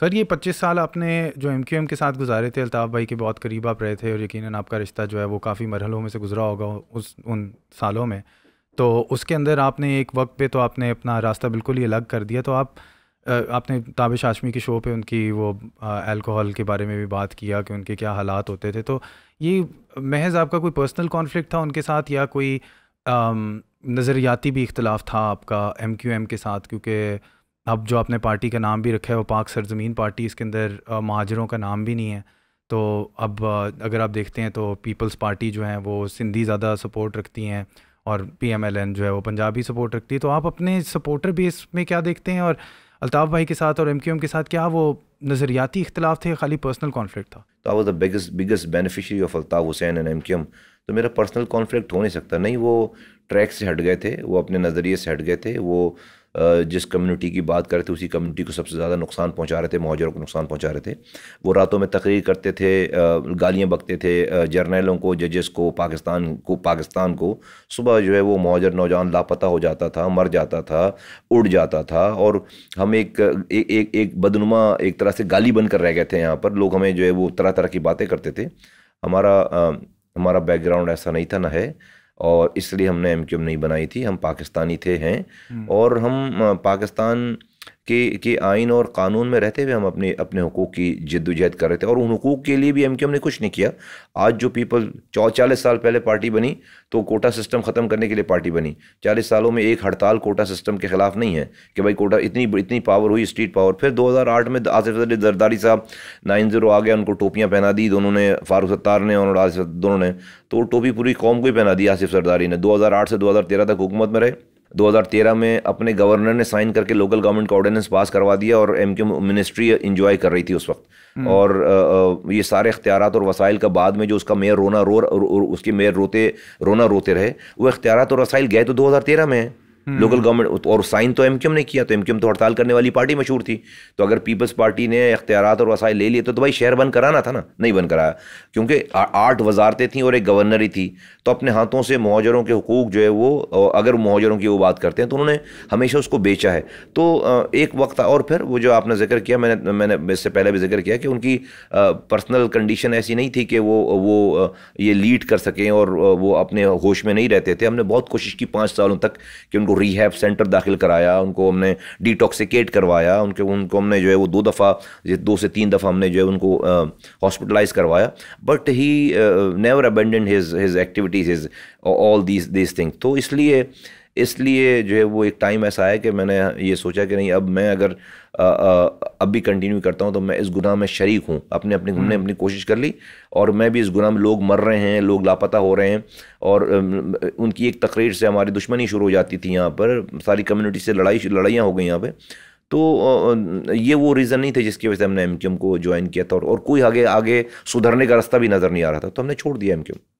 Sir ये पच्चीस साल आपने जो एम क्यू एम के साथ गुजारे थे अल्ताफ़ भाई के बहुत करीब आप रहे थे और यकीनन आपका रिश्ता जो है वो काफ़ी मरहलों में से गुजरा होगा उस उन सालों में तो उसके अंदर आपने एक वक्त पे तो आपने अपना रास्ता बिल्कुल ही अलग कर दिया तो आप आपने ताबिश हाशमी के शो पे उनकी वो अल्कोहल के बारे में भी बात किया कि उनके क्या हालात होते थे तो ये महज आपका कोई पर्सनल कॉन्फ्लिक्ट था उनके साथ या कोई नज़रियाती भी इख्तलाफ था आपका एम क्यू एम के साथ क्योंकि अब जो आपने पार्टी का नाम भी रखा है वो पाक सरजमीन पार्टी इसके अंदर महाजरों का नाम भी नहीं है तो अब अगर आप देखते हैं तो पीपल्स पार्टी जो है वो सिंधी ज़्यादा सपोर्ट रखती हैं और एन जो है वो पंजाबी सपोर्ट रखती है तो आप अपने सपोर्टर बेस में क्या देखते हैं और अल्ताफ़ भाई के साथ और एम के साथ क्या वो नज़रियाती इख्तलाफ थे खाली पर्सनल कॉन्फ्लिक्ट था तो was the biggest biggest beneficiary of Altaf Hussain and um तो मेरा पर्सनल कॉन्फ्लिक्ट हो नहीं सकता नहीं वो ट्रैक से हट गए थे वो अपने नज़रिए से हट गए थे वो जिस कम्युनिटी की बात कर रहे थे उसी कम्युनिटी को सबसे ज़्यादा नुकसान पहुंचा रहे थे मुहाजरों को नुकसान पहुंचा रहे थे वो रातों में तकरीर करते थे गालियाँ बकते थे जर्नलों को जजेस को पाकिस्तान को पाकिस्तान को सुबह जो है वो मुहाजर नौजवान लापता हो जाता था मर जाता था उड़ जाता था और हम एक एक एक, एक बदनुमा एक तरह से गाली बनकर रह गए थे यहाँ पर लोग हमें जो है वो तरह तरह की बातें करते थे हमारा हमारा बैकग्राउंड ऐसा नहीं था ना है और इसलिए हमने एम नहीं बनाई थी हम पाकिस्तानी थे हैं हम्म। और हम पाकिस्तान कि कि आइन और कानून में रहते हुए हम अपने अपने हकूक़ की जद्दोजहद कर रहे थे और उन हकूक़ के लिए भी एम क्यू ने कुछ नहीं किया आज जो पीपल चौ चालीस साल पहले पार्टी बनी तो कोटा सिस्टम ख़त्म करने के लिए पार्टी बनी चालीस सालों में एक हड़ताल कोटा सिस्टम के ख़िलाफ़ नहीं है कि भाई कोटा इतनी इतनी पावर हुई स्ट्रीट पावर फिर दो हज़ार आठ में आसिफ अली जरदारी साहब नाइन ज़ीरो आ गया उनको टोपियाँ पहना दी दोनों ने फारूक सत्तार ने और आसिफ दोनों ने तो टोपी पूरी कौम को ही पहना दी आसिफ सरदारी ने दो हज़ार आठ से दो हज़ार तेरह तक हुकूमत में रहे 2013 में अपने गवर्नर ने साइन करके लोकल गवर्नमेंट का ऑर्डिनेंस पास करवा दिया और एम के मिनिस्ट्री इन्जॉय कर रही थी उस वक्त हम्म। और ये सारे अख्तियार और वसाइल का बाद में जो उसका मेयर रोना रो उसके मेयर रोते रोना रोते रहे वो अख्तियार और वसाइल गए तो दो में लोकल हम्म। गवर्नमेंट और साइन तो एमक्यूएम ने किया तो एमक्यूएम तो हड़ताल करने वाली पार्टी मशहूर थी तो अगर पीपल्स पार्टी ने अख्तियार और वसाइल ले लिए तो, तो भाई शहर बंद कराना था ना नहीं बंद कराया क्योंकि आठ वजारतें थी और एक गवर्नर ही थी तो अपने हाथों से महाजरों के हकूक जो है वो अगर महाजरों की वो बात करते हैं तो उन्होंने हमेशा उसको बेचा है तो एक वक्त और फिर वो जो आपने जिक्र किया मैंने मैंने इससे पहले भी जिक्र किया कि उनकी पर्सनल कंडीशन ऐसी नहीं थी कि वो वो ये लीड कर सकें और वो अपने होश में नहीं रहते थे हमने बहुत कोशिश की पाँच सालों तक कि उनको रीहैब सेंटर दाखिल कराया उनको हमने डिटॉक्सिकेट करवाया उनके उनको हमने जो है वो दो दफ़ा दो से तीन दफ़ा हमने जो है उनको हॉस्पिटलाइज करवाया but he never abandoned his his activities his all these these thing तो इसलिए इसलिए जो है वो एक टाइम ऐसा आया कि मैंने ये सोचा कि नहीं अब मैं अगर अब भी कंटिन्यू करता हूँ तो मैं इस गुनाह में शरीक हूँ अपने अपने हमने हम्म। अपनी कोशिश कर ली और मैं भी इस गुनाह में लोग मर रहे हैं लोग लापता हो रहे हैं और उनकी एक तकरीर से हमारी दुश्मनी शुरू हो जाती थी यहाँ पर सारी कम्यूनिटी से लड़ाई लड़ाइयाँ हो गई यहाँ पर तो ये वो रीज़न नहीं थे जिसकी वजह से हमने एम को ज्वाइन किया था और, और कोई आगे आगे सुधरने का रास्ता भी नज़र नहीं आ रहा था तो हमने छोड़ दिया एम